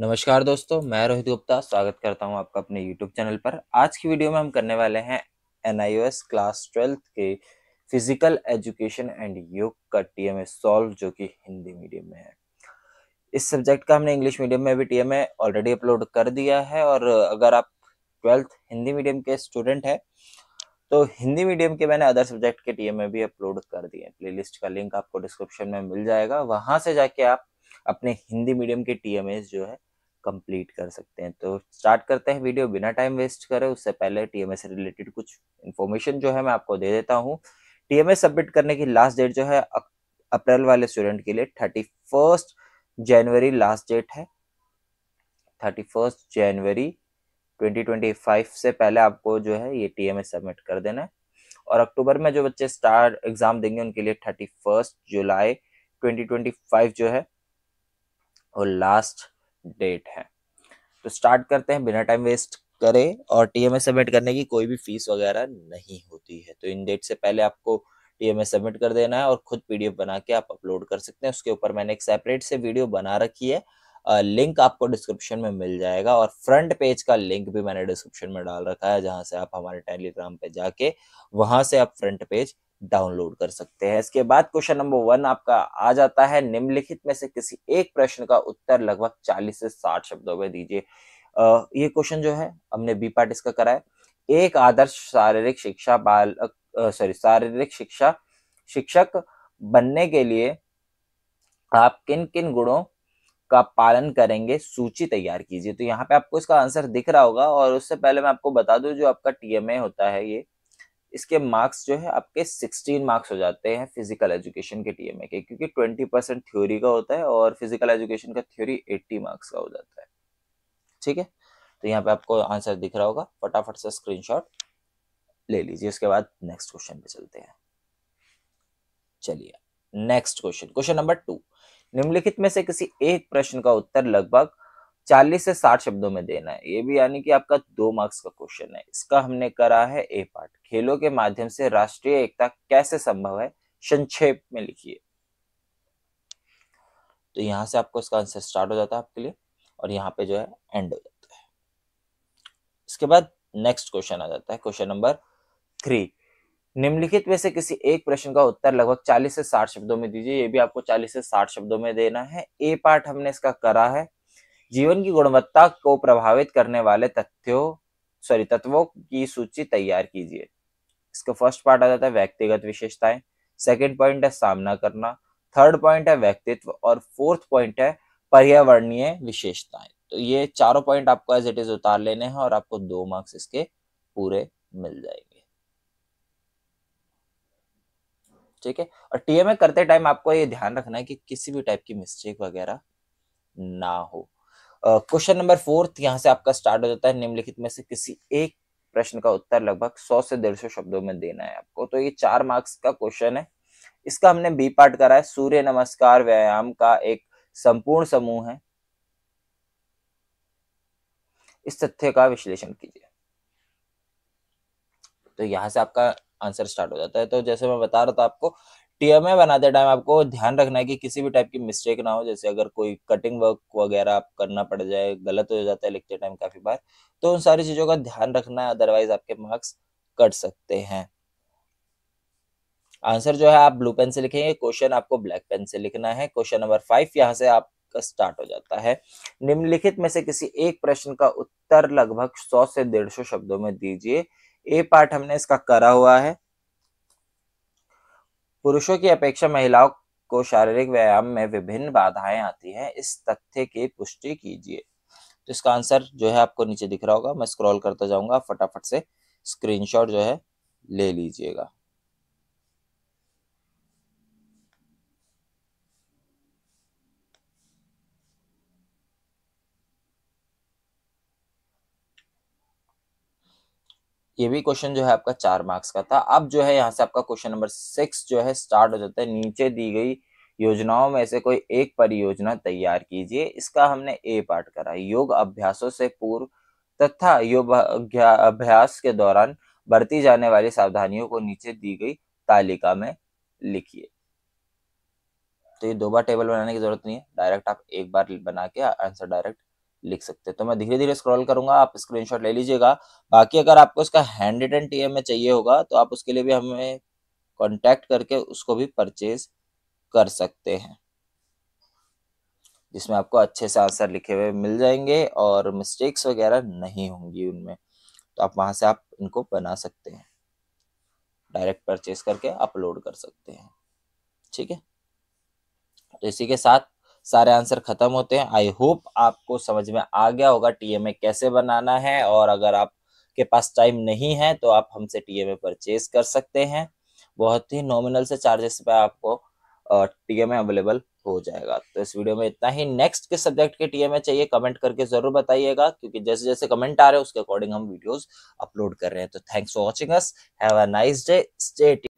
नमस्कार दोस्तों मैं रोहित गुप्ता स्वागत करता हूं आपका अपने यूट्यूब चैनल पर आज की वीडियो में हम करने वाले हैं एन क्लास ट्वेल्थ के फिजिकल एजुकेशन एंड योग का टी एम सॉल्व जो कि हिंदी मीडियम में है इस सब्जेक्ट का हमने इंग्लिश मीडियम में भी टी एम ऑलरेडी अपलोड कर दिया है और अगर आप ट्वेल्थ हिंदी मीडियम के स्टूडेंट हैं तो हिंदी मीडियम के मैंने अदर सब्जेक्ट के टी में भी अपलोड कर दिए लिस्ट का लिंक आपको डिस्क्रिप्शन में मिल जाएगा वहाँ से जाके आप अपने हिंदी मीडियम के टीएमएस जो है कंप्लीट कर सकते हैं तो स्टार्ट करते हैं वीडियो बिना टाइम वेस्ट करें उससे पहले टीएमएस रिलेटेड कुछ इन्फॉर्मेशन जो है मैं आपको दे देता हूँ टीएमएस सबमिट करने की लास्ट डेट जो है अप्रैल वाले स्टूडेंट के लिए थर्टी जनवरी लास्ट डेट है थर्टी जनवरी 2025 से पहले आपको जो है ये टीएमए सबमिट कर देना है और अक्टूबर में जो बच्चे स्टार एग्जाम देंगे उनके लिए थर्टी फर्स्ट जुलाई 2025 जो है और लास्ट डेट है तो स्टार्ट करते हैं बिना टाइम वेस्ट करें और टीएमए सबमिट करने की कोई भी फीस वगैरह नहीं होती है तो इन डेट से पहले आपको टीएमए सबमिट कर देना है और खुद पीडीएफ बना के आप अपलोड कर सकते हैं उसके ऊपर मैंने एक सेपरेट से वीडियो बना रखी है लिंक आपको डिस्क्रिप्शन में मिल जाएगा और फ्रंट पेज का लिंक भी मैंने डिस्क्रिप्शन में डाल रखा है जहां से आप हमारे टेलीग्राम पे जाके वहां से आप फ्रंट पेज डाउनलोड कर सकते हैं इसके बाद क्वेश्चन नंबर वन आपका आ जाता है निम्नलिखित में से किसी एक प्रश्न का उत्तर लगभग 40 से 60 शब्दों में दीजिए ये क्वेश्चन जो है हमने बी पार्ट इसका कराया एक आदर्श शारीरिक शिक्षा बालक सॉरी शारीरिक शिक्षा शिक्षक बनने के लिए आप किन किन गुणों का पालन करेंगे सूची तैयार कीजिए तो यहाँ पे आपको इसका आंसर दिख रहा होगा और उससे पहले मैं आपको बता दूं जो आपका टीएमए होता है ये इसके मार्क्स जो है आपके 16 मार्क्स हो जाते हैं फिजिकल एजुकेशन के टीएमए के क्योंकि 20 परसेंट थ्योरी का होता है और फिजिकल एजुकेशन का थ्योरी 80 मार्क्स का हो जाता है ठीक है तो यहाँ पे आपको आंसर दिख रहा होगा फटाफट से स्क्रीनशॉट ले लीजिए उसके बाद नेक्स्ट क्वेश्चन पे चलते हैं चलिए next question question number two निम्नलिखित में से किसी एक प्रश्न का उत्तर लगभग चालीस से साठ शब्दों में देना है ये भी यानी कि आपका दो मार्क्स का क्वेश्चन है इसका हमने करा है ए पार्ट खेलों के माध्यम से राष्ट्रीय एकता कैसे संभव है संक्षेप में लिखिए तो यहां से आपको इसका आंसर स्टार्ट हो जाता है आपके लिए और यहाँ पे जो है एंड हो जाता है इसके बाद नेक्स्ट क्वेश्चन आ जाता है क्वेश्चन नंबर थ्री निम्नलिखित में से किसी एक प्रश्न का उत्तर लगभग 40 से 60 शब्दों में दीजिए ये भी आपको 40 से 60 शब्दों में देना है ए पार्ट हमने इसका करा है जीवन की गुणवत्ता को प्रभावित करने वाले तथ्यों सॉरी तत्वों की सूची तैयार कीजिए इसका फर्स्ट पार्ट आ जाता है व्यक्तिगत विशेषताएं सेकेंड पॉइंट है सामना करना थर्ड पॉइंट है व्यक्तित्व और फोर्थ पॉइंट है पर्यावरणीय विशेषताएं तो ये चारों पॉइंट आपको एज इट इज उतार लेने हैं और आपको दो मार्क्स इसके पूरे मिल जाएंगे ठीक है और टीएमए करते टाइम आपको ये ध्यान रखना है कि किसी भी टाइप की मिस्टेक वगैरह ना हो क्वेश्चन नंबर फोर्थ यहाँ से आपका स्टार्ट हो जाता है निम्नलिखित में से किसी एक प्रश्न का उत्तर लगभग सौ से डेढ़ शब्दों में देना है आपको तो ये चार मार्क्स का क्वेश्चन है इसका हमने बी पार्ट करा है सूर्य नमस्कार व्यायाम का एक संपूर्ण समूह है इस तथ्य का विश्लेषण कीजिए तो यहां से आपका आंसर स्टार्ट हो जाता है तो जैसे मैं बता रहा था आपको टीएमए बनाते टाइम आपको ध्यान रखना है कि किसी भी टाइप की मिस्टेक ना हो जैसे अगर कोई कटिंग वर्क वगैरह आप करना पड़ जाए गलत हो जाता है लिखते टाइम काफी बार तो उन सारी चीजों का ध्यान रखना है अदरवाइज आपके मार्क्स कट सकते हैं आंसर जो है आप ब्लू पेन से लिखेंगे क्वेश्चन आपको ब्लैक पेन से लिखना है क्वेश्चन नंबर फाइव यहाँ से आपका स्टार्ट हो जाता है निम्नलिखित में से किसी एक प्रश्न का उत्तर लगभग सौ से डेढ़ शब्दों में दीजिए ए पार्ट हमने इसका करा हुआ है पुरुषों की अपेक्षा महिलाओं को शारीरिक व्यायाम में विभिन्न बाधाएं आती हैं इस तथ्य की पुष्टि कीजिए तो इसका आंसर जो है आपको नीचे दिख रहा होगा मैं स्क्रॉल करता जाऊंगा फटाफट से स्क्रीनशॉट जो है ले लीजिएगा ये भी क्वेश्चन जो है आपका चार मार्क्स का था अब जो है यहाँ से आपका क्वेश्चन नंबर सिक्स जो है स्टार्ट हो जाता है नीचे दी गई योजनाओं में से कोई एक परियोजना तैयार कीजिए इसका हमने ए पार्ट करा योग अभ्यासों से पूर्व तथा योग अभ्यास के दौरान बरती जाने वाली सावधानियों को नीचे दी गई तालिका में लिखिए तो ये दो बार टेबल बनाने की जरूरत नहीं है डायरेक्ट आप एक बार बना के आंसर डायरेक्ट लिख सकते हैं तो मैं धीरे धीरे स्क्रॉल करूंगा आप स्क्रीनशॉट ले लीजिएगा बाकी अगर आपको इसका हैंड रिटन टी चाहिए होगा तो आप उसके लिए भी हमें कॉन्टैक्ट करके उसको भी परचेज कर सकते हैं जिसमें आपको अच्छे से आंसर लिखे हुए मिल जाएंगे और मिस्टेक्स वगैरह नहीं होंगी उनमें तो आप वहां से आप इनको बना सकते हैं डायरेक्ट परचेज करके अपलोड कर सकते हैं ठीक है तो इसी के साथ सारे आंसर खत्म होते हैं आई होप आपको समझ में आ गया होगा टीएमए कैसे बनाना है और अगर आपके पास टाइम नहीं है तो आप हमसे टीएमए परचेज कर सकते हैं बहुत ही नॉमिनल से चार्जेस पे आपको टीएमए अवेलेबल हो जाएगा तो इस वीडियो में इतना ही नेक्स्ट के सब्जेक्ट के टीएमए चाहिए कमेंट करके जरूर बताइएगा क्योंकि जैसे जैसे कमेंट आ रहे हैं उसके अकॉर्डिंग हम वीडियोस अपलोड कर रहे हैं तो thanks for watching us have a nice day stay